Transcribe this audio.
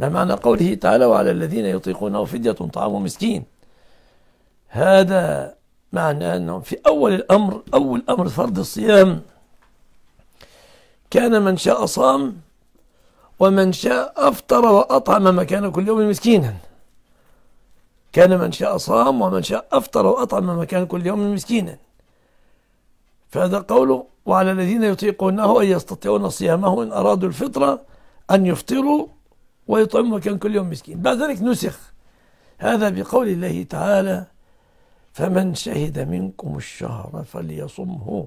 ما معنى قوله تعالى وعلى الذين يطيقونه فدية طعام مسكين هذا معنى أنهم في أول الأمر أول أمر فرض الصيام كان من شاء صام ومن شاء أفطر وأطعم مكان كل يوم مسكينا كان من شاء صام ومن شاء أفطر وأطعم مكان كل يوم مسكينا فهذا قوله وعلى الذين يطيقونه أن يستطيعون صيامه إن أرادوا الفطرة أن يفطروا ويطعمه كان كل يوم مسكين بعد ذلك نسخ هذا بقول الله تعالى فمن شهد منكم الشهر فليصمه